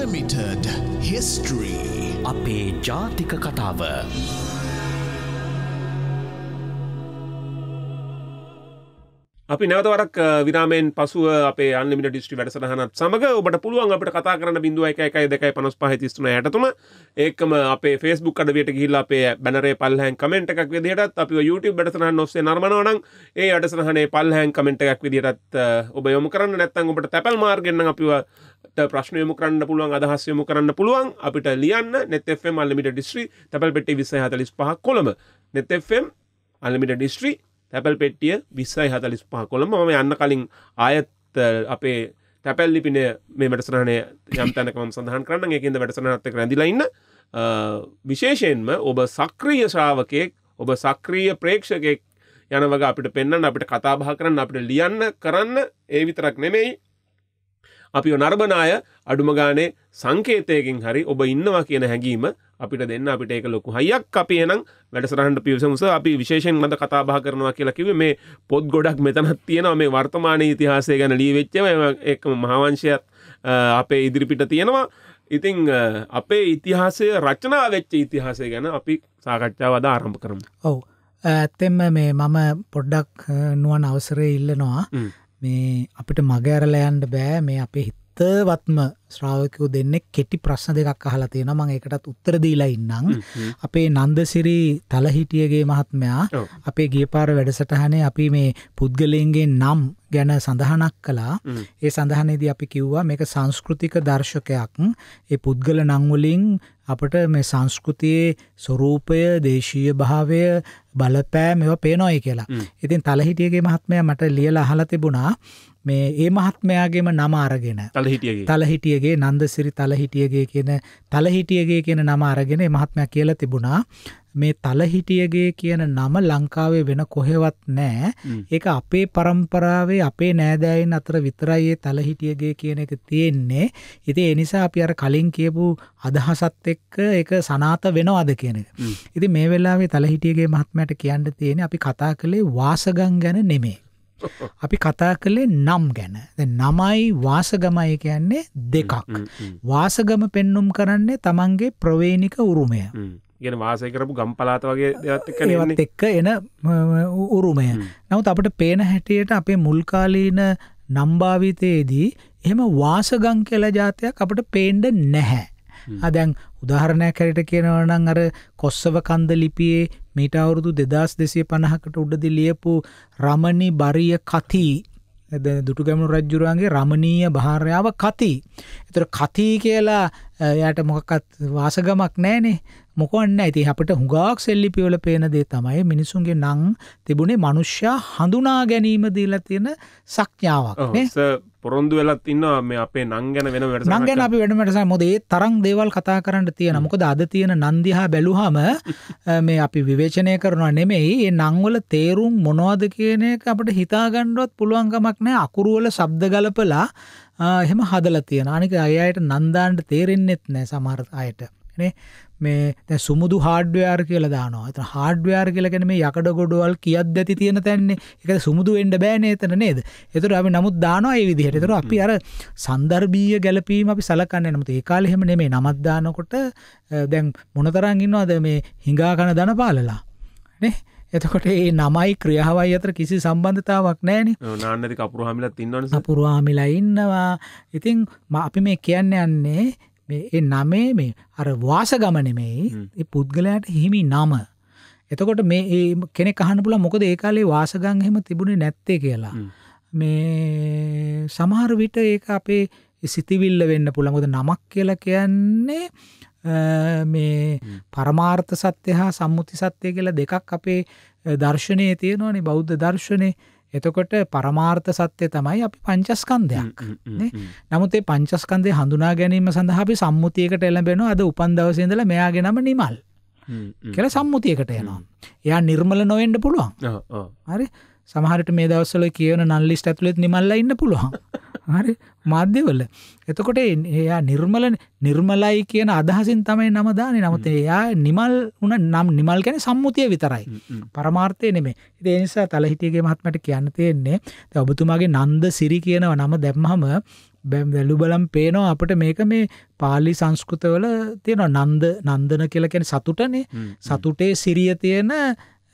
Unlimited History අපේ ජාතික කතාව අපි නැවතවරක් විරාමෙන් පසුව අප අන්න ිටි වැඩසටහනත් සමඟ ඔබට පුළුවන් අපට කතා කරන්න බිඳුව එක එකයි දෙකයි පනස් පහතිස්තුන ඇතුම ඒකම අපේ ෆෙස්බුක් අඩවයට ගිල්ල අපේ බැනරේ පල්හැන් කමෙන්ට එකක් විදිහටත් අපි YouTube වැඩසහන් නොස්සේ නර්මනවන ඒ අඩසහනේ පල්හැන් කමෙන්ට එකක් විදිහටත් ඔබ යොමු කරන්න නැත්තන් ඔබට තැපල් මාර්ගෙන්න්න අපිව ප්‍රශ්නයමු කරන්න පුළුවන් අදහස්යමු කරන්න පුළුවන් අපිට ලියන්න නෙතෙම අල්ලිට ඩිස්්‍රී තැල් පෙටි විසහතලිස් පහක් කොළම නෙතෙම් අල්ලිට ඩිස්ට්‍රී තැපැල් පෙට්ටිය විස්සයි හතලිස් පහ කොළම ම යන්න කලින් ආයත් අපේ තැපැල් ලිපින මේ මටසරහනය යම්තනකම සඳහන් කරන්න එකද වැඩසනත්තක රැඳලඉන්න විශේෂයෙන්ම ඔබ සක්‍රීය ශ්‍රාවකයෙක් ඔබ සක්‍රීය ප්‍රේක්ෂකෙක් යන වග අපිට පෙන්න්න අපිට කතාබහ කරන්න අපිට ලියන්න කරන්න ඒ විතරක් නෙමෙයි අපි නර්බනාය අඩුමගානේ සංකේතයකින් හරි ඔබ ඉන්නවා කියන හැඟීම අපිට දෙන්න අපිට ඒක ලොකු හයියක් අපි එනම් වැඩසටහන්ට පිවසමුස අපි විශේෂෙන් මද කතාබා කරනවා කියලා කිව මේ පොත් ගොඩක් මෙතනත් තියෙනවා මේ වර්තමාන ඉතිහාසය ගැන ලී වෙච්චව එක මහාවංශයත් අපේ ඉදිරිපිට තියෙනවා ඉතිං අපේ ඉතිහාසය රචනා වෙච්ච ඉතිහාසය ගැන අපි සාකච්ඡා වද ආරම්භ කරම ඔවු ඇත්තෙම මේ මම පොඩ්ඩක් නුවන් අවසරය ඉල්ලනවා මේ අපිට මගඇරලයන්ට බෑ මේ අපේ හිත් ඇත්තවත්ම ශ්‍රාවකයෝ දෙන්නෙක් කෙටි ප්‍රශ්න දෙකක් අහලා තියෙනවා මම ඒකටත් උත්තර දීලා ඉන්නම් අපේ නන්දසිරි තලහිටියගේ මහත්මයා අපේ ගියපාර වැඩසටහනේ අපි මේ පුද්ගලයන්ගේ නම් ගැන සඳහනක් කළා ඒ සඳහනේදී අපි කිව්වා මේක සංස්කෘතික දර්ශකයක් ඒ පුද්ගල නම් වලින් අපට මේ සංස්කෘතියේ ස්වરૂපය දේශීය භාවය බලපෑ මේවා පේනොයි කියලා. ඉතින් තලහිටියගේ මහත්මයා මට ලියලා අහලා තිබුණා මේ ඒ මහත්මයාගේම නම අරගෙන තලහිටියගේ තලහිටියගේ නන්දසිරි තලහිටියගේ කියන තලහිටියගේ කියන නම අරගෙන මහත්මයක් කියලා තිබුණා මේ තලහිටියගේ කියන නම ලංකාවේ වෙන කොහෙවත් නෑ ඒක අපේ පරම්පරාවේ අපේ නෑදෑයින් අතර විතරයි ඒ තලහිටියගේ කියන එක තියෙන්නේ ඉතින් ඒ නිසා අපි අර කලින් කියපු අදහසත් එක්ක ඒක සනාත වෙනවද කියන එක. ඉතින් මේ වෙලාවේ තලහිටියගේ මහත්මයාට කියන්න තියෙන්නේ අපි කතා කළේ වාසගම් ගැන නෙමෙයි. අපි කතා කළේ නම් ගැන. නමයි වාසගමයි කියන්නේ දෙකක්. වාසගම පෙන්නුම් කරන්නේ තමන්ගේ ප්‍රවේණික උරුමය. ගෙන වාසය කරපු ගම්පලාත වගේ දෙවත් එක්ක එන උරුමය. නමුත් අපට පේන හැටියට අපේ මුල්කාලීන නම්භාවිතයේදී එහෙම වාසගං කියලා ජාතයක් අපට පේන්ඩ නැහැ. අදැන් උදාහරණයක් හැරට කියනවනං අර කොස්සව කන්ද ලිපියේ මීට අවුරුදු දෙදස් දෙසය පණහකට උඩදි ලියපු රමණි බරිය කතිී දුටුගැමුණු රජ්ජුරුවන්ගේ රමණීය භාරයාව කති. එතට කතිී කියලා යට මොකක්ත් වාසගමක් නෑනේ මොකොන්න ඇති අපට හුඟක් සෙල්ලිපිවල පේන දේ තමයි මිනිසුන්ගේ නං තිබුණේ මනුෂ්‍ය හඳුනා ගැනීම දීලා තියෙන සක්ඥාවක් පොරොන්දු වෙලත් ඉන්න මේ අපේ නංගැන වෙන වැට නංගැන අපි වැඩමටස මොදේ තරම් දේවල් කතා කරන්න තියෙන මොකද අද තියෙන නන්දිහා බැලුහම මේ අපි විවේචනය කරනවා නෙමෙයි ඒ නංවල තේරුම් මොනවද කියන එක අපට හිතාගණ්ඩුවත් පුළුවන්කමක් නෑ අකුරුවල සබ්ද ගලපලා එහෙම හදල තියෙන අනික අයට නන්දාන්ට තේරෙන්න්නෙත් නෑ සමහර අයට නේ මේ දැ සුමුදු හාඩ්වයාර් කියල දානවා ඇත හාඩ්වයාර් කියලගෙන මේ යකඩ ගොඩුවල් කියද ඇති තියෙන තැන්නේ එක සුමුදු එන්ඩ බෑන එතන නේද එතුර අපි නමුත් දානවා ඒ විදිහට තුර අපි අර සන්දර්බීය ගැලපීම අපි සලකන්න නමුත් ඒ කාලෙහෙම නෙමේ නමත්දානකොට දැන් මොනතරංගින්නවාද මේ හිඟාකන දන පාලලා නේ එතකොට ඒ නමයි ක්‍රියාවයි අතර කිසි සම්බන්ධතාවක් නෑන නාන්නති කපුරහමිලත් ඉන්නවන සපුරහමිලා ඉන්නවා ඉතින් අපි මේ කියන්න යන්නේ ඒ නමේ මේ අර වාස ගමනෙමෙයි පුද්ගලයාට හිමි නම එතකොට මේ කෙනෙ කහන්න පුල මොකද ඒ කාලේ වාසගං හෙම තිබුණේ නැත්තේ කියලා මේ සමහර විට ඒක අපේ සිතිවිල්ල වෙන්න පුළමුද නමක් කියලා කියන්නේ මේ පරමාර්ථ සත්‍ය හා සම්මුති සත්‍යය කියලා දෙකක් අපේ දර්ශනය තියෙනවානේ බෞද්ධ දර්ශනය එතකොට පරමාර්ථ සත්‍යය තමයි අපි පංචස්කන්ධයක් නමුත් ඒ පංචස්කන්දය හඳුනා ගැනීම සඳහා අපි සම්මුතියකට එළඹෙන අද උපන් දවසේදල මෙයාගෙනම නිමල් කෙල සම්මුතියකට යනවා එයා නිර්මල නොවෙන්ඩ පුළුවන් හරි සමහරට මේ දවස්සල කියන නල්ලිස්ට ඇතුළෙත් නිමල්ල ඉන්න පුළුවන් හරි මාධ්‍යවල එතකොට එයා නිර්මල නිර්මලයි කියන අදහසින් තමයි නම දානේ නමුත් එයා නිමල් වුණ නම් නිමල් ගැන සම්මුතිය විතරයි පරමාර්ථය නෙමේ ඉතින් ඒ නිසා තලහිටියගේ මහත්මට කියන්න තියෙන්නේ දැන් ඔබතුමාගේ නන්ද සිරි කියනව නම දැම්මම බැම් වැලු බලම් පේනවා අපට මේක මේ පාලි සංස්කෘතවල තියෙනවා නන්ද නන්දන කියලා කියන්නේ සතුටනේ සතුටේ සිරිය තියෙන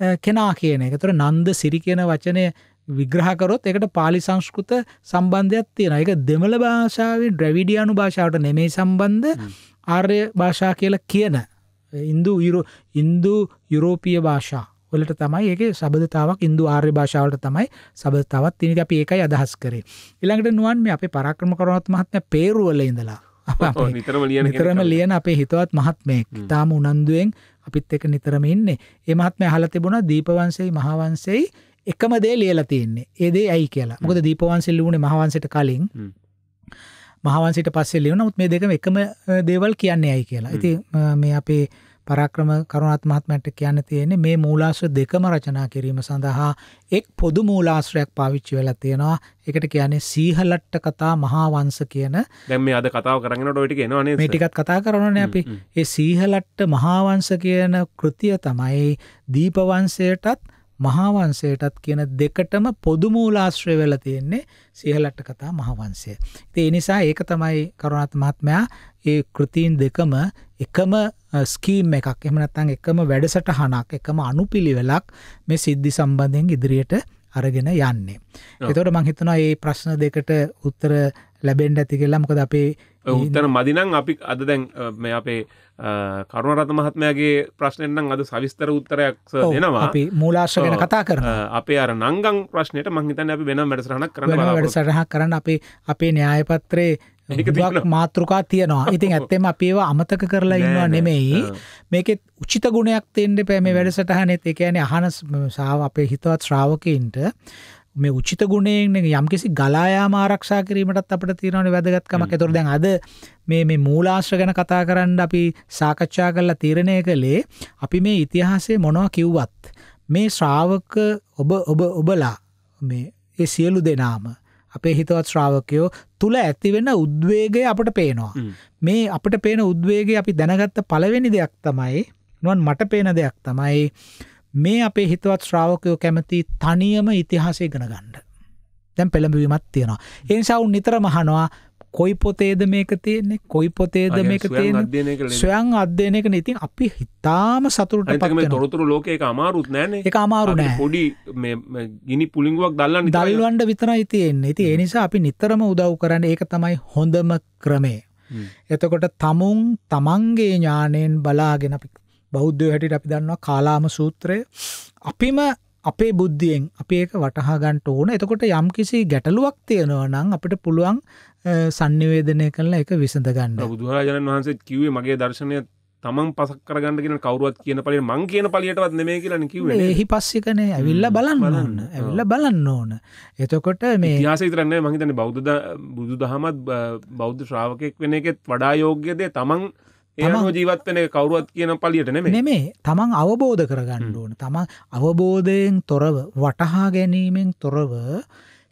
කෙනා කියන එක තොර නන්ද සිරි කියන වචනය විග්‍රහකරොත් එකට පාලි සංස්කෘත සම්බන්ධයක් තියෙන එක දෙමළ භාෂාවේ ඩ්‍රැවිඩියනු භාෂාවට නෙමෙයි සම්බන්ධ ආර්ය භාෂා කියලා කියන ඉන්දු යුරෝ ඉන්දු යුරෝපිය භාෂා වලට තමයි ඒක සබධතාවක් ඉන්දු ආර්ය භාෂාවට තමයි සබධතාවත් තිනි අපි ඒකයි අදහස් කරේ. ඊළඟට නුවන් මේ අපේ පරාක්‍රම කරනවත් මහත්මය පේරුවල ඉඳලා නිතරම ලියන අපේ හිතවත් මහත්මයෙක් තාම උනන්දුවෙන් අපිත් එක නිතරම ඉන්නේ ඒ මහත්මය අහලා තිබුණා දීපවංශයයි මහවංශයයි එකම දේ ලියලා තියෙන්නේ ඒ දේ ඇයි කියලා මොකද දීපවංශය ලියුණේ මහවංශයට කලින් මහවංශයට පස්සේ ලියුණා නමුත් මේ දෙකම එකම දේවල් කියන්නේ ඇයි කියලා ඉතින් මේ අපේ පරාක්‍රම කරුණාත් මහත්මයාට කියන්න තියෙන්නේ මේ මූලාශ්‍ර දෙකම රචනා කිරීම සඳහා එක් පොදු මූලාශ්‍රයක් පාවිච්චි වෙලා තියෙනවා. ඒකට කියන්නේ සීහලට්ට කතා මහා වංශ කියන. දැන් මේ අද කතාව කරගෙනට ඔය ටික එනවනේ. මේ ටිකත් කතා කරනෝනේ අපි. ඒ සීහලට්ට මහා වංශ කියන කෘතිය තමයි දීප වංශයටත් මහාවංශයටත් කියන දෙකටම පොදු මූලාශ්‍රය වෙලා තියෙන්නේ සියලට කතා මහාවංශය. ඉතින් ඒ නිසා ඒක තමයි කරුණාත් මහත්මයා ඒ කෘතීන් දෙකම එකම ස්කීම් එකක් එහෙම නැත්නම් එකම වැඩසටහනක් එකම අනුපිළිවෙලක් මේ සිද්ධි සම්බන්ධයෙන් ඉදිරියට අරගෙන යන්නේ. එතොට මංහිතනවා ඒ ප්‍රශ්න දෙකට උත්තර ලැබෙන්ඩ ඇති කියලා මොකද අපේ උත්තර මදිනම් අපි අද දැන් මේ අපේ කරුණරත මහත්මයාගේ ප්‍රශ්නෙන්න්නම් අද සවිස්තර උත්තරයක් දෙනවා අපි මූලාශ්‍ර ගැන කතා කරන අපේ අර නංගම් ප්‍රශ්නයට මංහිතන අපි වෙන වැඩසරහක් කරන වැඩසරහ කරන්න අපේ අපේ න්‍යායපත්‍රයේ ගක් මාතෘකා තියෙනවා ඉතින් ඇත්තෙම අපිව අමතක කරලා ඉන්නවා නෙමෙයි මේකෙත් උචිත ගුණයක් තෙන්ඩ පෑ මේ වැඩසටහනෙත් එකෑන අහන සාව අපේ හිතවත් ශ්‍රාවකයින්ට මේ උචිත ගුණයෙන් යම්කිසි ගලායාම ආරක්ෂා කිරීමටත් අපට තියෙනවනේ වැදගත්කමක්. ඒතොර දැන් අද මේ මේ මූලාශ්‍ර ගැන කතා කරන්න අපි සාකච්ඡා කරලා තීරණය කළේ අපි මේ ඉතිහාසයේ මොනවා කිව්වත් මේ ශ්‍රාවක ඔබ ඔබ ඔබලා මේ ඒ සියලු දෙනාම අපේ හිතවත් ශ්‍රාවකයෝ තුළ ඇතිවෙන උද්වේගය අපට පේනවා. මේ අපට පේන උද්වේගේ අපි දැනගත්ත පළවෙනි දෙයක් තමයි නුවන් මට පේන දෙයක් තමයි මේ අපේ හිතවත් ශ්‍රාවකයෝ කැමති තනියම ඉතිහාසය ගෙනගණ්ඩ. දැන් පෙළඹවීමත් තියෙනවා. එනිසා උන් නිතර මහනවා කොයි පොතේද මේක තියෙන්නේ කොයි පොතේද මේක තියෙන්නේ ස්වයං අධ්‍යයනයකනේ ඉතින් අපි හිතාම සතුටට පත් වෙනවා තොරතුරු ලෝකේ ඒක අමාරුත් නෑනේ ඒක අමාරු නෑ පොඩි මේ ගිනි පුලිඟුවක් දල්ලන්න දල්වන්න විතරයි තියෙන්නේ ඉතින් ඒ නිසා අපි නිතරම උදව් කරන්නේ ඒක තමයි හොඳම ක්‍රමය එතකොට තමුන් තමන්ගේ ඥාණයෙන් බලාගෙන අපි බෞද්ධයෝ හැටියට අපි දන්නවා කාලාම සූත්‍රය අපිම අපේ බුද්ධියෙන් අපි ඒක වටහා ගන්න ඕන. එතකොට යම්කිසි ගැටලුවක් තියෙනවා නම් අපිට පුළුවන් sannivedanaya කරලා ඒක විසඳ ගන්න. බුදුරජාණන් වහන්සේ කිව්වේ මගේ දර්ශනය තමන් පසක් කරගන්න කියන කවුරුවත් කියන පලිය මං කියන පලියටවත් නෙමෙයි කියලා කිව්වේ. එහි පස්සෙකනේ ඇවිල්ලා බලන්න ඕන. ඇවිල්ලා බලන්න ඕන. එතකොට මේ ඉතිහාසය විතරක් නෙමෙයි මං හිතන්නේ බෞද්ධ බුදුදහමත් බෞද්ධ ශ්‍රාවකෙක් වෙන එකෙත් වඩා යෝග්‍ය දේ තමන් ඒම ජීවත් වෙන කවරුවත් කියන පලියට නෙම නෙමේ තමන් අවබෝධ කරගන්න ඕන තමන් අවබෝධයෙන් තොරව වටහා ගැනීමෙන් තොරව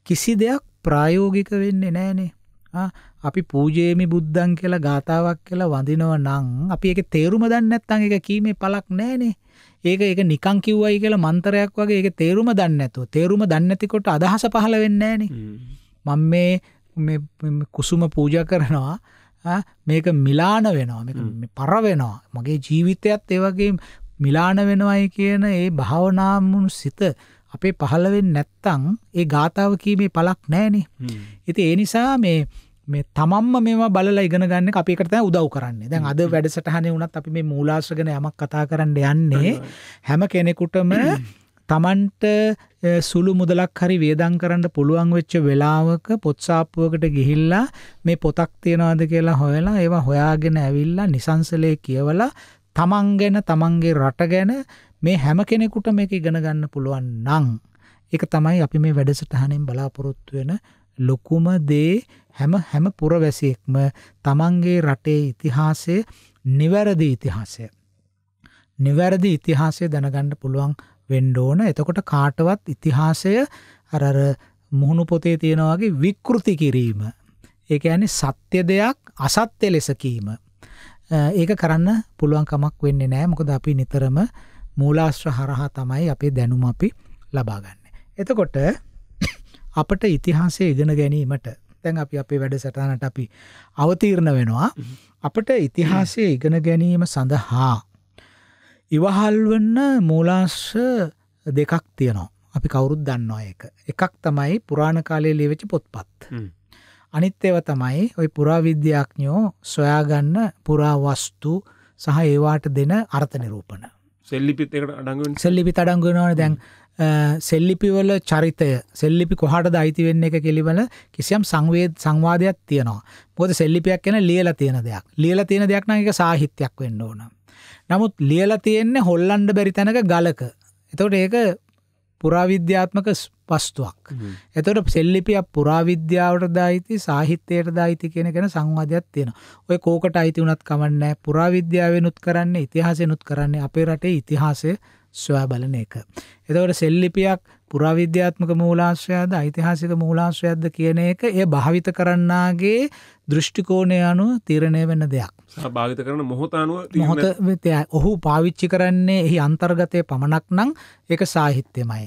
කිසි දෙයක් ප්‍රායෝගික වෙන්නේ නෑනේ අපි පූජේමි බුද්ධන් කියලා ගාතාවක් කියලා වඳිනව නං අපි එක තේරුම දන්න ඇත්තන් එක කීමේ පලක් නෑනේ ඒක ඒක නිකං කිව්වයි කියලා මන්තරයක් වගේ ඒක තේරුම දන්නඇතුව තේරුම දන්නඇතිකොට අදහස පහළ වෙන්නේන මං මේ කුසුම පූජ කරනවා මේක මිලාන වෙනවා පරවෙනවා මගේ ජීවිතයත් ඒවගේ මිලාන වෙනවයි කියන ඒ භාවනාමුණු සිත අපේ පහළවෙන් නැත්තං ඒ ගාථාව කීමේ පලක් නෑනේ. ඉති ඒ නිසා මේ මේ තමම්ම මේවා බලලා ඉගෙන ගන්න අපිකට උදව් කරන්නේ දැන් අද වැඩසටහනේ වුණත් අපි මේ මූලාශ්‍රගෙන යමක් කතා කරන්න යන්නේ හැම කෙනෙකුටම Tamanට සුළු මුදලක් හරි වේදම් කරන්න පුළුවන් වෙච්ච වෙලාවක පොත්සාප්පුවකට ගිහිල්ලා මේ පොතක් තියනවාද කියලා හොයලා ඒවා හොයාගෙන ඇවිල්ලා නිසංසලේ කියවලා තමන් ගැන තමන්ගේ රට ගැන මේ හැම කෙනෙකුට මේක ඉගෙන ගන්න පුළුවන් නම් ඒක තමයි අපි මේ වැඩසටහනෙන් බලාපොරොත්තු වෙන ලොකුම දේ හැම හැම පුරවැසියෙක්ම තමන්ගේ රටේ ඉතිහාසය නිවැරදි ඉතිහාසය නිවැරදි ඉතිහාසය දැනගන්න පුළුවන් වෙන්න ඕන. එතකොට කාටවත් ඉතිහාසය අර අර මුහුණු පොතේ තියෙනවා වගේ විකෘති කිරීම. ඒ කියන්නේ සත්‍ය දෙයක් අසත්‍ය ලෙස කීම. ඒක කරන්න පුළුවන් කමක් වෙන්නේ නැහැ. මොකද අපි නිතරම මූලාශ්‍ර හරහා තමයි අපේ දැනුම අපි ලබා ගන්න. එතකොට අපට ඉතිහාසය ඉගෙන ගැනීමට දැන් අපි අපේ වැඩසටහනට අපි අවතීර්ණ වෙනවා. අපට ඉතිහාසය ඉගෙන ගැනීම සඳහා ඉවහල් වන්න මූලාංශ දෙකක් තියෙනවා. අපි කවුරුත් දන්නවා ඒක. එකක් තමයි පුරාණ කාලයේ ලියවිච්ච පොත්පත්. අනිත් ඒවා තමයි ওই පුරාවිද්‍යාඥයෝ සොයාගන්න පුරාවස්තු සහ ඒවාට දෙන අර්ථ නිරූපණ. සෙල්ලිපිත් ඒකට අඩංගු වෙනවා. සෙල්ලිපිත් අඩංගු වෙනවනේ දැන් සෙල්ලිපිවල චරිතය සෙල්ලිපි කොහටද අයිති වෙන්න එක කෙලිවල කිසියම් සංවේද සංවාදයක් තියෙනවා. මොකද සෙල්ලිපියක් ගැන ලියලා තියෙන දෙයක්. ලියලා තියෙන දෙයක් නම් ඒක සාහිත්‍යයක් වෙන්න ඕන. නමුත් ලියල තියෙන්නේ හොල්ලන්ඩ බැරි තැනක ගලක. එතකොට ඒක පුරාවිද්‍යාත්මක පස්තුවක්. එතට සෙල්ලිපිය පුරාවිද්‍යාවට දායිති සාහිත්‍යයට දායිති කියෙන ගැෙන සංවාධයක් තියෙන. ඔය කෝකට අයිති වනත් කමන්නෑ පුරාවිද්‍යාවෙනුත් කරන්න ඉතිහාසයනුත් කරන්නේ අපේ රටේ ඉතිහාසය ස්වයා බලන එක. එතවට සෙල්ලිපියක් පුරාවිද්‍යාත්මක මූලාශ්‍රයද ඓතිහාසික මූලාශ්‍රයක්ද කියන එක එය භාවිත කරන්නාගේ දෘෂ්ටි කෝණය අනුව තීරණය වෙන දෙයක්. භාවිත කරන මොහොත අනුව මොහොත ඔහු පාවිච්චි කරන්නේ එහි අන්තර්ගතය පමණක් නම් ඒක සාහිත්‍යමයි.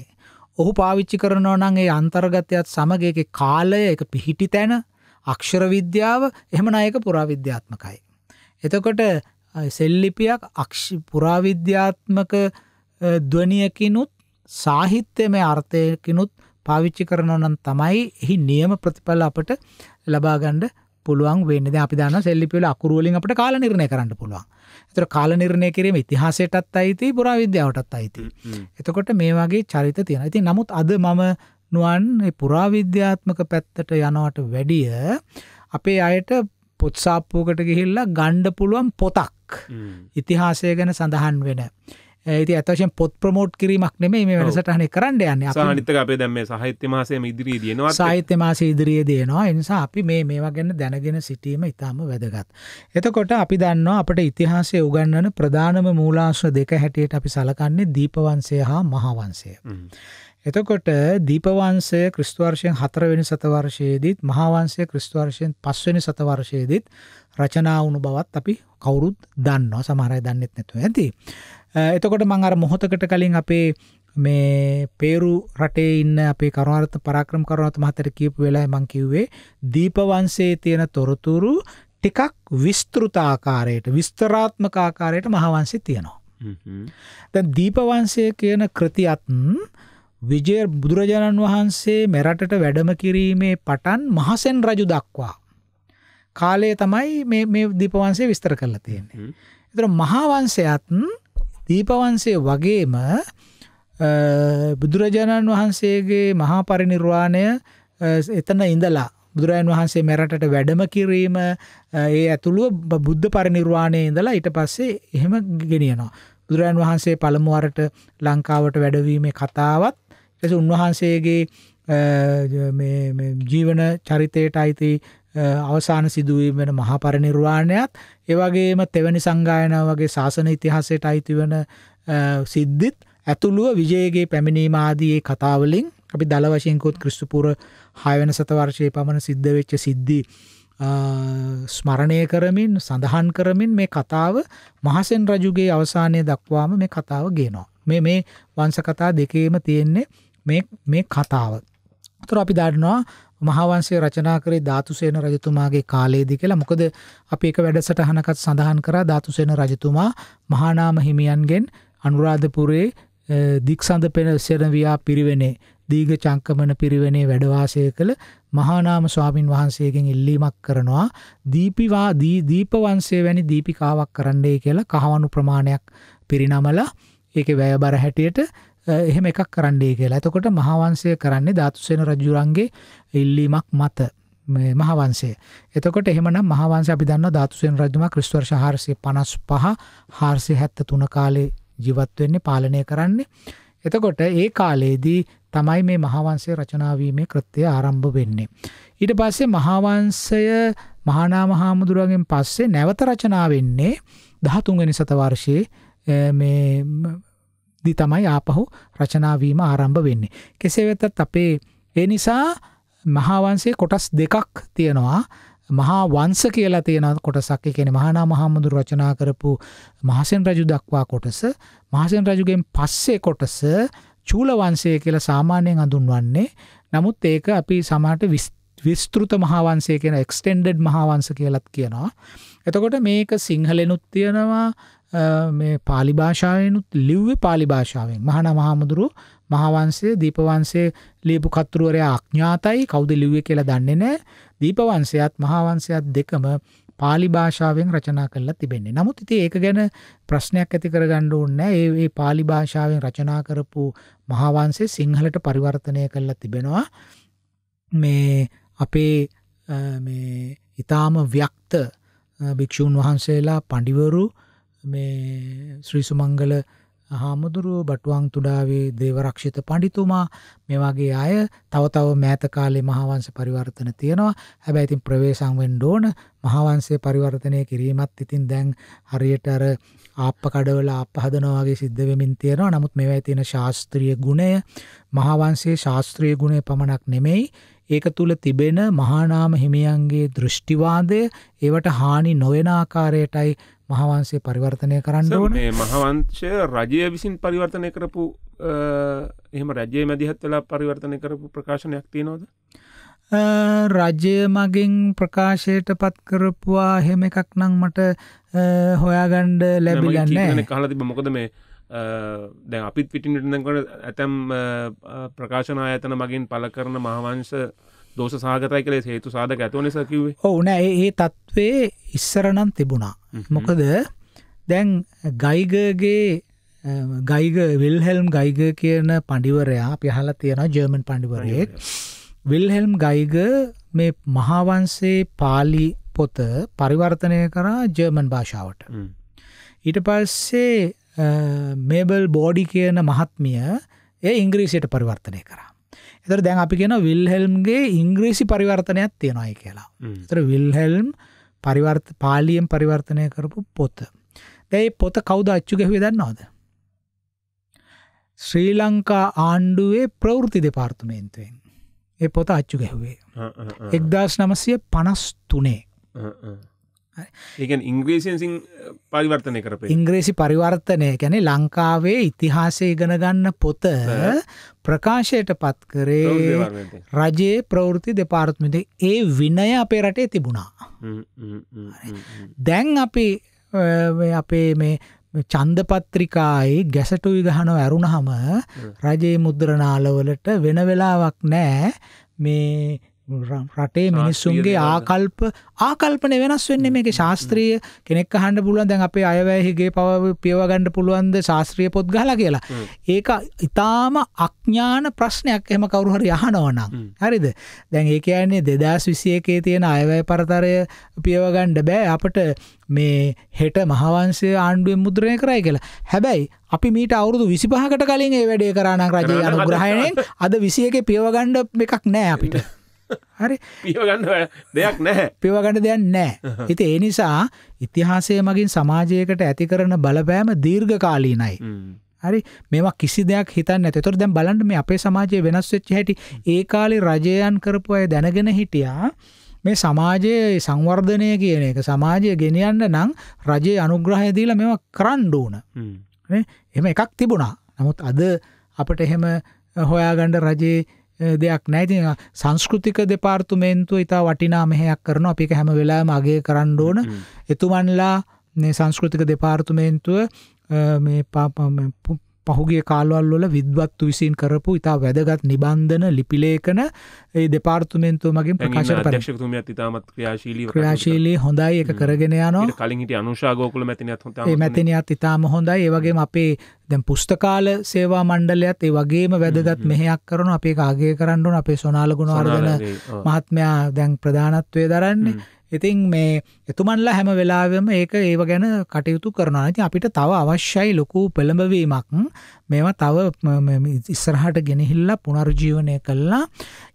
ඔහු පාවිච්චි කරනවා නම් ඒ අන්තර්ගතයත් සමග ඒකේ කාලය ඒක පිහිටි තැන අක්ෂර විද්‍යාව එහෙමනම් ඒක පුරාවිද්‍යාත්මකයි. එතකොට සෙල්ලිපියක් අක්ෂ පුරාවිද්‍යාත්මක ධ්වනියකිනුත් සාහිත්‍යමය අර්ථයකිනුත් පාවිච්චි කරනවා නම් තමයි එහි නියම ප්‍රතිඵල අපට ලබා ගන්න පුළුවන් වෙන්නේ. දැන් අපි දන්නවා සෙල්ලිපි වල අකුරු වලින් අපිට කාල නිර්ණය කරන්න පුළුවන්. ඒතර කාල නිර්ණය කිරීම ඉතිහාසයටත් අයිති, පුරා විද්‍යාවටත් අයිති. එතකොට මේ වගේ චරිත තියෙනවා. ඉතින් නමුත් අද මම නුවන් මේ පුරා විද්‍යාත්මක පැත්තට යනවට වැඩිය අපේ අයට පොත්සාප්පුවකට ගිහිල්ලා ගණ්ඩ පුළුවන් පොතක් ඉතිහාසය ගැන සඳහන් වෙන. ඇති අතශයෙන් පොත් ප්‍රමෝට් කිරීමක් නෙමේ මේ වැඩසටහන කරන්න යන්න අනිත්තක අපේ දැම සාහිත්‍ය මාසයම ඉදිරියේ දයනවා සාහිත්‍ය මාස ඉදිරියේ දයනවා එනිසා අපි මේ මේවා ගැන දැනගෙන සිටීම ඉතාම වැදගත්. එතකොට අපි දන්නවා අපට ඉතිහාසය උගන්නන ප්‍රධානම මූලාශ්‍ර දෙක හැටියට අපි සලකන්නේ දීපවන්සය හා මහාවන්සය. එතකොට දීපවන්සය ක්‍රිස්තුවර්ශයෙන් හතරවෙනි සතවර්ශයේදීත් මහාවන්සය ක්‍රිස්තුවර්ශයෙන් පස්වනි සතවර්ශයේදීත් රචනා වුණු බවත් අපි කවුරුත් දන්නවා සමහරය දන්නෙත් නැතුව ඇති. එතකොට මං අර මොහොතකට කලින් අපේ මේ පේරු රටේ ඉන්න අපේ කරුණාරත්න පරාක්‍රම කරුණාරත්න මහත්තයා කියපු වෙලාවේ මං කිව්වේ දීපවංශයේ තියෙන තොරතුරු ටිකක් විස්තෘත ආකාරයට විස්තරාත්මක ආකාරයට මහවංශي තියෙනවා. දැන් දීපවංශය කියන කෘතියත් විජය බුදුරජාණන් වහන්සේ මෙරටට වැඩම කිරීමේ පටන් මහසෙන් රජු දක්වා කාලය තමයි මේ මේ දීපවංශය විස්තර කරලා තියෙන්නේ. ඒතර මහවංශයත් දීපවංශයේ වගේම බුදුරජාණන් වහන්සේගේ මහා පරිනිර්වාණය එතන ඉඳලා බුදුරජාණන් වහන්සේ මෙරටට වැඩම කිරීම ඒ ඇතුළුව බුද්ධ පරිනිර්වාණය ඉඳලා ඊට පස්සේ එහෙම ගෙනියනවා. බුදුරජාණන් වහන්සේ පළමු වරට ලංකාවට වැඩවීමේ කතාවත් ඊට උන්වහන්සේගේ මේ ජීවන චරිතයට අයිති අවසාන සිදුවීම වෙන මහා පරිනිර්වාණයත් ඒ වගේම තෙවැනි සංගායනාව වගේ ශාසන ඉතිහාසයට අයිති වෙන සිද්ධිත් ඇතුළුව විජයගේ පැමිණීම ආදී කතා වලින් අපි දල වශයෙන් කෝත් ක්‍රිස්තු පූර්ව 6 වෙනි සතවර්ෂයේ පමණ සිද්ධ වෙච්ච සිද්ධි ස්මරණය කරමින් සඳහන් කරමින් මේ කතාව මහසෙන් රජුගේ අවසානය දක්වාම මේ කතාව ගේනවා. මේ මේ වංශ කතා දෙකේම තියෙන්නේ මේ මේ කතාව. තුර අපි දන්නවා මහාවන්සේ රචනා කරේ ධාතුසේන රජතුමාගේ කාලයේදී කියලා. මොකද අපි එක වැඩසටහනකත් සඳහන් කරා ධාතුසේන රජතුමා මහානාම හිමියන්ගෙන් අනුරාධපුරේ දික්සඳ පෙන සෙනවියා පිරිවෙනේ දීඝ චංකමන පිරිවෙනේ වැඩවාසය කළ මහානාම ස්වාමින් වහන්සේගෙන් ඉල්ලීමක් කරනවා දීපිවා දී දීපවංශය වැනි දීපිකාවක් කරන්නයි කියලා කහවණු ප්‍රමාණයක් පිරිනමලා ඒකේ වැයබර හැටියට එහෙම එකක් කරන්නේ කියලා. එතකොට මහාවංශය කරන්නේ ධාතුසේන රජුරන්ගේ ඉල්ලීමක් මත. මහාවංශය. එතකොට එහෙමනම් මහාවංශය අපි දන්නවා ධාතුසේන රජතුමා ක්‍රිස්තු වර්ෂ 455 473 කාලේ ජීවත් වෙන්නේ පාලනය කරන්නේ. එතකොට ඒ කාලේදී තමයි මේ මහාවංශය රචනා වීමේ කෘත්‍යය ආරම්භ වෙන්නේ. ඊට පස්සේ මහාවංශය මහානාම හාමුදුරුවන්ගෙන් පස්සේ නැවත රචනා වෙන්නේ 13 වෙනි සතවර්ෂයේ මේ දී තමයි ආපහු රචනාවීම ආරම්භ වෙන්නේ. කෙසේ වෙතත් අපේ ඒ නිසා මහාවන්සේ කොටස් දෙකක් තියෙනවා මහා වංස කියලා තියෙන කොටසක් එකෙන මහනා මහමුදුර රචනා කරපු මහසෙන් රජු දක්වා කොටස මහසෙන් රජුගෙන් පස්සේ කොටස චූල වංශය කියලා සාමාන්‍යයෙන් හඳුන්වන්නේ නමුත් ඒක අපි සමහරට විස්තෘත මහාවංශය කියන එක්ස්ටෙන්ඩඩ් මහාවංශ කියලත් කියනවා එතකොට මේක සිංහලෙනුත් තියෙනවා මේ පාලි භාෂාවෙනුත් ලිව්වේ පාලි භාෂාවෙන් මහන මහාමුදුරු මහාවන්සේ දීපවන්සේ ලියපු කතුරුවරයා අඥාතයි කවුද ලිව්වේ කියලා දන්නේ නෑ දීපවන්සයත් මහාවන්සයත් දෙකම පාලි භාෂාවෙන් රචනා කරලා තිබෙන්නේ. නමුත් ඉතින් ඒක ගැන ප්‍රශ්නයක් ඇති කරගන්න ඕනේ ඒ ඒ පාලි භාෂාවෙන් රචනා කරපු මහාවංශය සිංහලට පරිවර්තනය කරලා තිබෙනවා. මේ අපේ මේ ඊටාම ව්‍යක්ත භික්ෂුන් වහන්සේලා පඬිවරු මේ ශ්‍රී සුමංගල හාමුදුරුව බටුවන් තුඩාවේ දේවරක්ෂිත පඬිතුමා මේ වගේ අය තව තව මෑත කාලේ මහාවංශ පරිවර්තන තියෙනවා. හැබැයි ඉතින් ප්‍රවේශම් වෙන්න ඕන මහාවංශයේ පරිවර්තනය කිරීමත් ඉතින් දැන් හරියට අර ආප්ප කඩවල ආප්ප හදනවා වගේ සිද්ධ වෙමින් තියෙනවා. නමුත් මේවයි තියෙන ශාස්ත්‍රීය ගුණය මහාවංශයේ ශාස්ත්‍රීය ගුණය පමණක් නෙමෙයි ඒක තුළ තිබෙන මහානාම හිමියන්ගේ දෘෂ්ටිවාදය ඒවට හානි නොවෙන ආකාරයටයි මහවන්සේ පරිවර්තනය කරන්න ඕන මහවංශය රජය විසින් පරිවර්තනය කරපු එහෙම රජයේ මැදිහත් වෙලා පරිවර්තනය කරපු ප්‍රකාශනයක් තියෙනවද රජය මගින් ප්‍රකාශයට පත් කරපුවා හෙම එකක් නං මට හොයාගණ්ඩ ලැබිලන්න කහලතිබ මොකද මේ දැන් අපිත් පිටින් ටදකොට ඇතැම් ප්‍රකාශන ආයතන මගින් පල කරන මහවංශ දෝෂ සාගතයි කළේ හේතු සාධක ඇතුව නිසකිවේ ඕන ඒ තත්ත්වේ ඉස්සරනම් තිබුණා මොකද දැන් ගයිගගේ ගයිග විල්හෙල්ම් ගයිග කියන පඩිවරයා පිහල තියෙන ජර්මන් පඩිවරයෙක් විල්හෙල්ම් ගයිග මේ මහාවන්සේ පාලි පොත පරිවර්තනය කරා ජර්මන් භාෂාවට ඊට පස්සේ මේබල් බෝඩි කියන මහත්මිය ඒ ඉංග්‍රීසියට පරිවර්තනය කරා. එතර දැන් අපි කියෙන විල්හෙල්ම්ගේ ඉංග්‍රීසි පරිවර්තනයක් තියෙනයි කියලා. තර විල්හෙල්ම් පාලියෙන් පරිවර්තනය කරපු පොත. දැයි පොත කවුද අච්චුගෙහවි දන්නවාද. ශ්‍රී ලංකා ආණ්ඩුවේ ප්‍රවෘති දෙපාර්තමේන්තුවෙන්. ඒ පොත අච්චු ගැහුවේ. එක්දස් නමසය පනස් තුනේ. ඒකන් ඉංග්‍රීසියෙන් පරිවර්තනය කරපේ ඉංග්‍රේසි පරිවර්තනය ගැන ලංකාවේ ඉතිහාසය ඉගෙනගන්න පොත ප්‍රකාශයට පත් කරේ රජයේ ප්‍රවෘති දෙපාර්ත්මිද ඒ විනය අපේ රටේ තිබුණා දැන් අපි අපේ මේ චන්දපත්‍රිකායි ගැසටුයි ගහනව ඇරුණ හම රජයේ මුද්‍රණාලවලට වෙන වෙලාවක් නෑ මේ රටේ මිනිස්සුන්ගේ ආකල්ප ආකල්පන වෙනස් වෙන්නේ මේකේ ශාස්ත්‍රීය කෙනෙක් අහන්න පුළුවන් දැන් අපේ අයවැයහිගේ පව පියව ගන්න පුළුවන්ද ශාස්ත්‍රීය පොත් ගහලා කියලා. ඒක ඊටාම අඥාන ප්‍රශ්නයක් එහෙම කවුරු හරි අහනවනම්. හරිද? දැන් ඒ කියන්නේ 2021 තියෙන අයවැය පරතරය පියව ගන්න බෑ අපිට මේ හෙට මහවංශය ආණ්ඩුවෙන් මුද්‍රණය කරයි කියලා. හැබැයි අපි මීට අවුරුදු 25කට කලින් ඒ වැඩේ කරා නම් රජයේ අනුග්‍රහයෙන් අද 21 පියව ගන්න එකක් නෑ අපිට. හරි පියවගන්න දෙයක් නැහැ පිවගන්න දෙයක් නෑ හිති ඒ නිසා ඉතිහාසය මගින් සමාජයකට ඇති කරන බලපෑම දීර්ඝකාලීනයි හරි මෙවා කිසි දෙයක් හිතන්න තොර දැම් බලන්න මේ අපේ සමාජය වෙනස් වෙච්ච හැටි ඒ කාලි රජයන් කරපු අය දැනගෙන හිටියා මේ සමාජයේ සංවර්ධනය කියන එක සමාජය ගෙනියන්න නම් රජයේ අනුග්‍රහයදීල මෙවා කරණ්ඩූන එම එකක් තිබුණා නමුත් අද අපට එහෙම හොයාගණ්ඩ රජයේ දෙයක් නැහැ. ඉතින් සංස්කෘතික දෙපාර්තමේන්තුව ඊට වටිනා මෙහෙයක් කරනවා. අපි ඒක හැම වෙලාවෙම අගය කරන්න ඕන. එතුමන්ලා මේ සංස්කෘතික දෙපාර්තමේන්තුව මේ පහුගේ කාලවල් වල විද්වත්තු විසින් කරපු ඉතා වැදගත් නිබන්ධන ලිපිලේඛන ඒ දෙපාර්තමේන්තුව මගින් ප්‍රකාශන පරීක්ෂකතුමියත් ඉතාමත් ක්‍රියාශීලීව ක්‍රියාශීලී හොඳයි ඒක කරගෙන යනවා කලින් හිටිය අනුෂා ගෝකුල මැතිනියත් හොඳයි ඒ මැතිනියත් ඉතාම හොඳයි ඒ වගේම අපේ දැන් පුස්තකාල සේවා මණ්ඩලයත් ඒ වගේම වැදගත් මෙහෙයක් කරන අපේ කාගේ කරන්න ඕන අපේ සොනාල ගුණවර්ධන මහත්මයා දැන් ප්‍රධානත්වයේ දරන්නේ ඉතින් මේ එතුමන්ලා හැම වෙලාවම ඒක ඒව ගැන කටයුතු කරනවා. ඉතින් අපිට තව අවශ්‍යයි ලොකු පෙළඹවීමක්. මේවා තව ඉස්සරහට ගෙනහිල්ලා පුනර්ජීවනය කළා.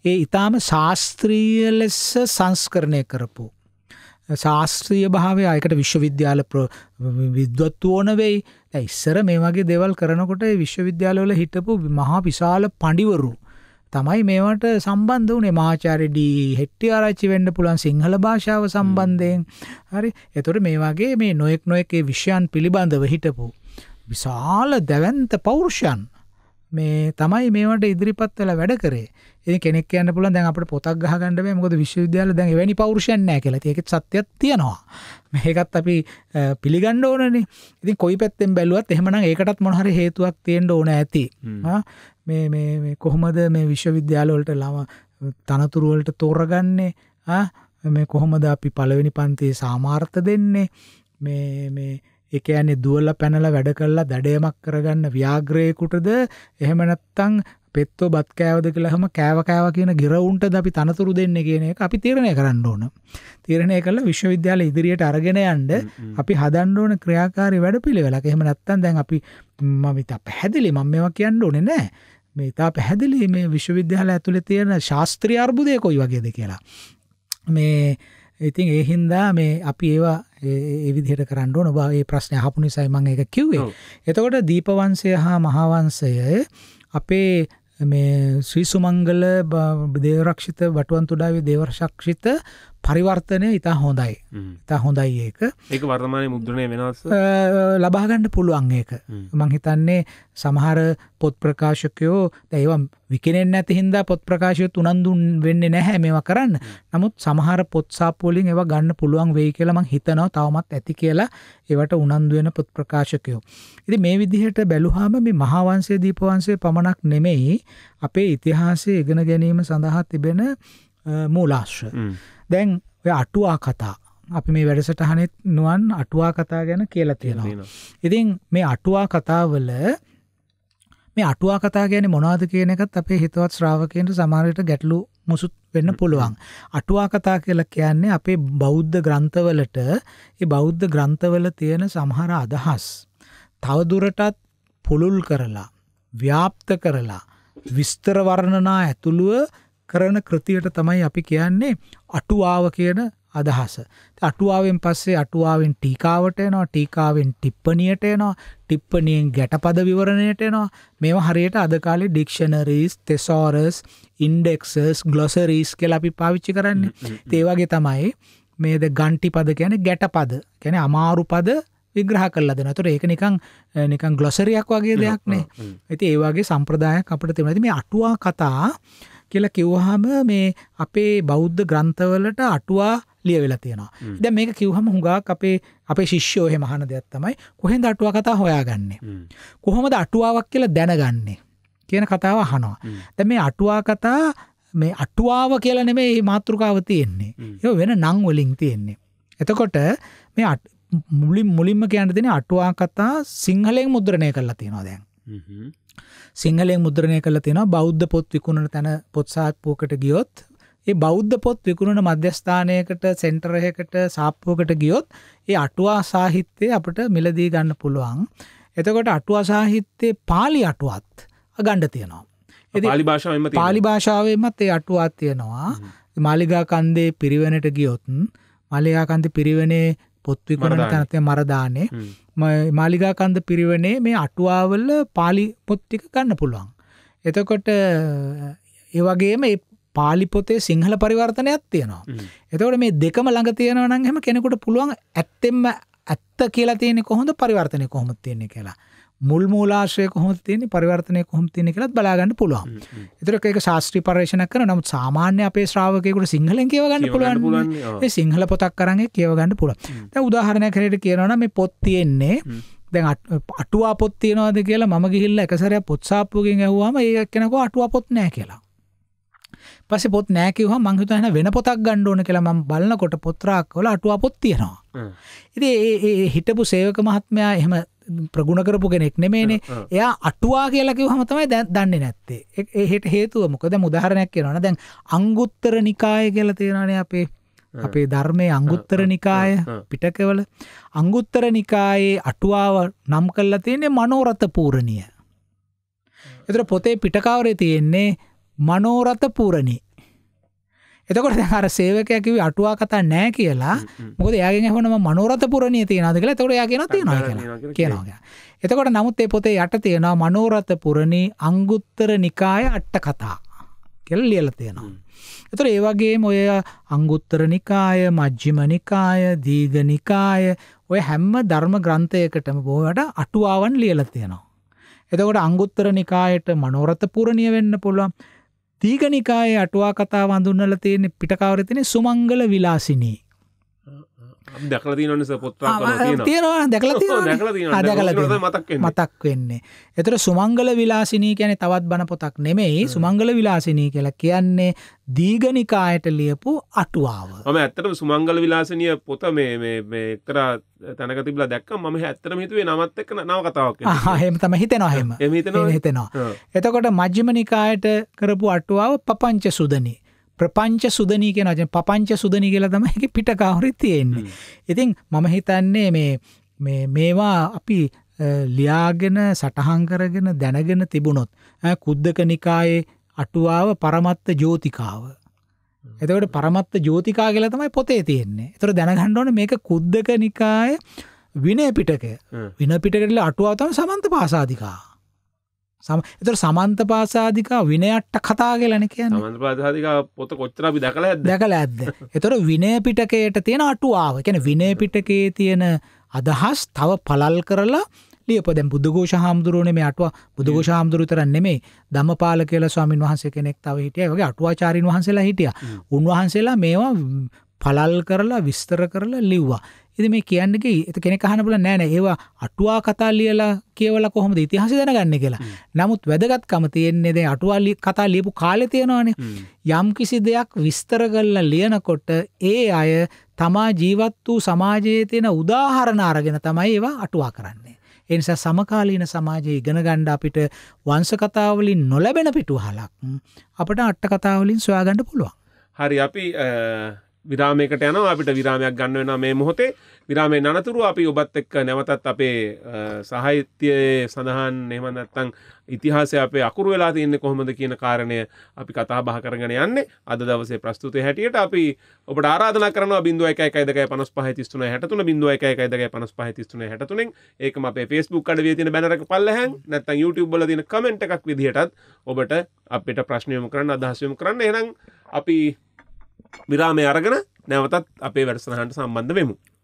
ඒ ඊටාම ශාස්ත්‍රීය ලෙස සංස්කරණය කරපු ශාස්ත්‍රීය භාවය අයකට විශ්වවිද්‍යාල විද්වත්තු ඕන වෙයි. ඉස්සර මේ වගේ දේවල් කරනකොට විශ්වවිද්‍යාලවල හිටපු මහා විශාල පඬිවරු තමයි මේවට සම්බන්ධ වුණේ මහාචාර්ය ඩී හෙට්ටි ආරච්චි වෙන්න පුළුවන් සිංහල භාෂාව සම්බන්ධයෙන්. හරි. එතකොට මේ වගේ මේ නොඑක් නොඑකේ විෂයන් පිළිබඳව හිටපු විශාල දැවැන්ත පෞරුෂයන් මේ තමයි මේවට ඉදිරිපත් වෙලා වැඩ කරේ. ඉතින් කෙනෙක් කියන්න පුළුවන් දැන් අපිට පොතක් ගහ ගන්න බෑ මොකද විශ්වවිද්‍යාල දැන් එවැනි පෞරුෂයන් නැහැ කියලා. ඒකෙත් සත්‍යයක් තියෙනවා. මේකත් අපි පිළිගන්න ඕනනේ. ඉතින් කොයි පැත්තෙන් බැලුවත් එහෙමනම් ඒකටත් මොන හරි හේතුවක් තියෙන්න ඕන ඇති. මේ මේ කොහොමද මේ විශ්වවිද්‍යාලවලට ළම තනතුරුවලට තෝරගන්නේ මේ කොහොමද අපි පළවෙනි පන්තියේ සාමාර්ථ දෙන්නේ මේ මේ එක යන්නේ දුවල පැනල වැඩ කල්ලා දඩයමක් කරගන්න ව්‍යාග්‍රයකුටද එහෙම නැත්තං පෙත්තෝ බත් කෑවද කියලා හැම කෑව කෑව කියන ගිරවුන්ට අපි තනතුරු දෙන්නේ කියන එක අපි තීරණය කරන්න ඕන. තීරණය කළා විශ්වවිද්‍යාල ඉදිරියට අරගෙන යන්න අපි හදන්න ඕන ක්‍රියාකාරී වැඩපිළිවෙලක්. එහෙම නැත්නම් දැන් අපි මම ඉත පැහැදිලි මම මේවා කියන්න ඕනේ නෑ. මේ ඉතා පැහැදිලි මේ විශ්වවිද්‍යාල ඇතුළේ තියෙන ශාස්ත්‍රීය අර්බුදය කොයි වගේද කියලා. මේ ඉතින් ඒ හින්දා මේ අපි ඒවා ඒ විදිහට කරන්න ඕන බා ඒ ප්‍රශ්නය අහපු නිසයි මම ඒක කිව්වේ. එතකොට දීපවංශය හා මහාවංශය අපේ මේ ශ්‍රී සුමංගල දේවරක්ෂිත වටුවන් තුඩාවේ දේවරක්ෂිත පරිවර්තනය ඉතා හොඳයි ඉතා හොඳයි ඒක ඒක වර්තමානය මුද්‍රණය වෙනස් ලබාගණ්ඩ පුළුවන් ඒක මං හිතන්නේ සමහර පොත් ප්‍රකාශකයෝ දැයිවම් විකෙනෙන් ඇති හින්දා පොත් ප්‍රකාශයත් උනන්දුන් වෙන්න නැහැ මෙව කරන්න නමුත් සමහර පොත්සාපෝලින් ඒව ගන්න පුළුවන් වෙයි කියලා මං හිතනව තවමත් ඇති කියලා ඒවට උනන්දුවෙන පොත් ප්‍රකාශකයෝ. ඉති මේ විදිහට බැලුහාම මේ මහාවන්සේ දීපවන්සේ පමණක් නෙමෙයි අපේ ඉතිහාසය ඉගෙන ගැනීම සඳහා තිබෙන මූලාශ්‍ර. දැන් ඔය අටුවා කතා අපි මේ වැඩසටහනෙත් නුවන් අටුවා කතා ගැන කියලා තියෙනවා. ඉතින් මේ අටුවා කතාවල මේ අටුවා කතා ගැන මොනාද කියන එකත් අපේ හිතවත් ශ්‍රාවකයන්ට සමාරයට ගැටලු මුසුත් වෙන්න පුළුවන්. අටුවා කතා කියලා කියන්නේ අපේ බෞද්ධ ග්‍රන්ථවලට ඒ බෞද්ධ ග්‍රන්ථවල තියෙන සමහර අදහස්. තවදුරටත් පුළුල් කරලා ව්‍යාප්ත කරලා විස්තර වර්ණනා ඇතුළුව කරන කෘතියට තමයි අපි කියන්නේ අටුවාව කියන අදහස. අටුවාවෙන් පස්සේ අටුවාවෙන් ටීකාවට එනවා ටීකාවෙන් ටිප්පණියට එනවා ටිප්පණියෙන් ගැටපද විවරණයට එනවා මේවා හරියට අද කාලේ ඩික්ෂනරීස් තෙසෝරස් ඉන්ඩෙක්සස් ග්ලොසරීස් කියලා අපි පාවිච්චි කරන්නේ. ඒ වගේ තමයි මේද ගන්ටි පද කියන්නේ ගැටපද. කියන්නේ අමාරු පද විග්‍රහ කරලා දෙනවා. ඒතර ඒක නිකන් නිකන් ග්ලොසරියක් වගේ දෙයක් නේ. ඉතින් ඒ වගේ සම්ප්‍රදායක් අපිට තියෙනවා. මේ අටුවා කතා කියලා කිව්වහම මේ අපේ බෞද්ධ ග්‍රන්ථවලට අටුවා ලියවෙලා තියෙනවා. දැන් මේක කිව්වම හුඟක් අපේ අපේ ශිෂ්‍යෝ එහෙම අහන දෙයක් තමයි කොහෙන්ද අටුවා කතා හොයාගන්නේ? කොහොමද අටුවාවක් කියලා දැනගන්නේ? කියන කතාව අහනවා. දැන් මේ අටුවා කතා මේ අටුවාව කියලා නෙමෙයි මේ මාතෘකාව තියෙන්නේ. ඒක වෙන නම් වලින් තියෙන්නේ. එතකොට මේ මුලින් මුලින්ම කියන්න දෙන අටුවා කතා සිංහලෙන් මුද්‍රණය කරලා තියෙනවා දැන්. සිංහලෙන් මුද්‍රණය කළ තියෙනවා බෞද්ධ පොත් විකුණන තැන පොත්සාත්පුූකට ගියොත් ඒ බෞද්ධ පොත් විකුණන මධ්‍යස්ථානයකට සෙන්ටරයකට සාප්පුවකට ගියොත් ඒ අටුවා සාහිත්‍යය අපට මිලදී ගන්න පුළුවන් එතකොට අටුවා සාහිත්‍යයේ පාලි අටුවත් ගණ්ඩ තියෙනවා පාලි භාෂාවෙන්ම පාලි භාෂාවෙන්මත් ඒ අටුවත් තියෙනවා මාලිගා කන්දේ පිරිවෙනට ගියොත් මලයා කන්ති පිරිවෙනේ පොත්විකුණන තනතය මරදානේ මාලිගා කන්ද පිරිවනේ මේ අටුවාවල පාලි පොත්තික ගන්න පුළුවන්. එතකොට ඒවගේම පාලිපොතේ සිංහල පරිවර්තනයක් තියෙනවා. එතකොට මේ දෙකම ළඟ තියෙනවනම් හෙම කෙනෙකුට පුළුවන් ඇත්තෙම ඇත්ත කියලා තියෙනෙ කොහොඳ පරිවර්තනය කොහොමත් තියෙන්නේ කියලා. මුල් මූලාශ්‍රය කොහොමද තියෙන්නේ පරිවර්තනය කොහොමද තියෙන්නේ කියලාත් බලා ගන්න පුළුවන්. ඒතරක ඒක ශාස්ත්‍රීය පරිශ්‍රණයක් කරන නමුත් සාමාන්‍ය අපේ ශ්‍රාවකයෙකුට සිංහලෙන් කියව ගන්න පුළුවන්. ඒ සිංහල පොතක් අරන් ඒක කියව ගන්න පුළුවන්. දැන් උදාහරණයක් හැටියට කියනවා නම් මේ පොත් තියෙන්නේ දැන් අටුවා පොත් තියෙනවද කියලා මම ගිහිල්ලා එක සැරයක් පොත් සාප්පුවකින් ඇහුවාම ඒක කෙනකෝ අටුවා පොත් නැහැ කියලා. පස්සේ පොත් නැහැ කිව්වම මං හිතුවා එහෙනම් වෙන පොතක් ගන්න ඕන කියලා මම බලනකොට පොත් රාක්කවල අටුවා පොත් තියෙනවා. ඉතින් ඒ හිටපු සේවක මහත්මයා එහෙම ප්‍රගුණ කරපු කෙනෙක් නෙමේනේ එයා අටුවා කියලකිව හමතමයි දැ දන්න නැත්තේ එහෙට හේතුව මොකද මුදාහරණයක් කියෙනවන දැන් අංගුත්තර නිකාය කියල තියෙනනේ අපේ අපේ ධර්මය අංගුත්තර නිකාය පිටකවල අංගුත්තර නිකායේ අටුවාව නම් කල්ලා තියන්නේ මනෝරත පූරණිය එතර පොතේ පිටකවරේ තියෙන්නේ මනෝරත පූරණී එතකොට අර සේවකයා කිව්වේ අටුවා කතා නැහැ කියලා. මොකද එයාගෙන් ඇහුවනම මනෝරත පුරණිය තියනවාද කියලා. එතකොට එයා කියනවා තියනවා කියලා. කියනවා. එතකොට නමුත් මේ පොතේ යට තියෙනවා මනෝරත පුරණී අංගුත්තර නිකාය අට කතා කියලා ලියලා තියෙනවා. එතකොට ඒ වගේම ඔය අංගුත්තර නිකාය, මජ්ක්‍ධිම නිකාය, දීඝ නිකාය ඔය හැම ධර්ම ග්‍රන්ථයකටම බොහෝවට අටුවාවන් ලියලා තියෙනවා. එතකොට අංගුත්තර නිකායට මනෝරත පුරණිය වෙන්න පුළුවන්. දීඝනිකායේ අටුවා කතාව හඳුන්වලා තියෙන පිටකවරේ තියෙන සුමංගල විලාසිනී දැකල තිනස පොත් තියෙනවා දැකල මතක් මතක් වෙන්නේ එතර සුමංගල විලාසිනී කියැන තවත් බණ පොතක් නෙමෙයි සුමංගල විලාසිනී කියලා කියන්නේ දීගනිකායට ලියපු අටුවාව ම ඇත්තට සුමංගල විලාසනය පොත මේ එක්තර තැනක තිබල දැක්ක ම ඇත්තර හිතුවේ නමත් එක්ක නව කතාවක් හෙම තම හිතනවා හෙම හිතනවා එතකොට මජ්්‍යම නිකායට කරපු අටුවාව පපංච සුදනී ප්‍රපංච සුදනී කියෙන වචන පපංච සුදනී කියලා තමයි පිට කවුරුත් තියෙන්නේ. ඉතින් මම හිතන්නේ මේ මේ මේවා අපි ලියාගෙන සටහන් කරගෙන දැනගෙන තිබුණොත් කුද්දක නිකායේ අටුවාව පරමත්ත ජෝතිකාව එතකට පරමත්ත ජෝතිකා කියල තමයි පොතේ තියෙන්නේ තොර දැනගණ්ඩවන මේක කුද්දක නිකාය විනය පිටක වින පිටකටල අටුවාතම සමන්ත පාසාධිකා එතට සමන්ත පාසාධිකා විනයට්ට කතා කියලන කියන පාධාධික පොත කොච්චර අපි දැකල දැකල ඇද එතොට විනය පිටකයට තියෙන අටුවාව කැන විනය පිටකේ තියෙන අදහස් තව පලල් කරලා ලියපදැ බුදුගෝෂ හාමුදුරුවනේ මේ අටුව බුදුගෝෂ හාමුදුරුතරන් නෙමේ දමපාල කියල ස්වාමින් වහන්සේ කෙනෙක් තව හිටිය වගේ අටුවාචාරීන් වහන්සේලා හිටිය උන්වහන්සේලා මේවා පලල් කරලා විස්තර කරලා ලිව්වා ඉතින් මේ කියන්නේ කි එත කෙනෙක් අහන්න පුළුවන් නෑ නෑ ඒවා අටුවා කතා ලියලා කියවලා කොහොමද ඉතිහාසය දැනගන්නේ කියලා. නමුත් වැදගත්කම තියෙන්නේ දැන් අටුවා කතා ලියපු කාලේ තියෙනවානේ. යම් කිසි දෙයක් විස්තර කරලා ලියනකොට ඒ අය තමා ජීවත් වූ සමාජයේ තියෙන උදාහරණ අරගෙන තමයි ඒවා අටුවා කරන්නේ. ඒ නිසා සමකාලීන සමාජයේ ඉගෙන ගන්න අපිට වංශ කතා වලින් නොලැබෙන පිටුවහලක් අපිට අට කතා වලින් සොයාගන්න පුළුවන්. හරි අපි විරාමයකට යන අපිට විරාමයක් ගන්න වෙන මේ මොහොතේ විරාමේ නනතුරු අපි ඔබත් එක්ක නැවතත් අපේ සාහිත්‍යයේ සඳහන් එහෙම නැත්නම් ඉතිහාසය අපේ අකුරු වෙලා තියෙන්නේ කොහොමද කියන කාරණය අපි කතා බහ කරගෙන යන්නේ අද දවසේ ප්‍රස්තුතයේ හැටියට අපි ඔබට ආරාධනා කරනවා 01125533 63 01125533 63න් ඒකම අපේ Facebook අඩවියේ තියෙන බැනර එක පල්ලෙහාන් නැත්නම් YouTube වල තියෙන කමෙන්ට් එකක් විදිහටත් ඔබට අපිට ප්‍රශ්න යොමු කරන්න අදහස් යොමු කරන්න එහෙනම් අපි විරාමය අරගෙන නැවතත් අපේ වැඩසනහන්ට සම්බන්ධ වෙමු.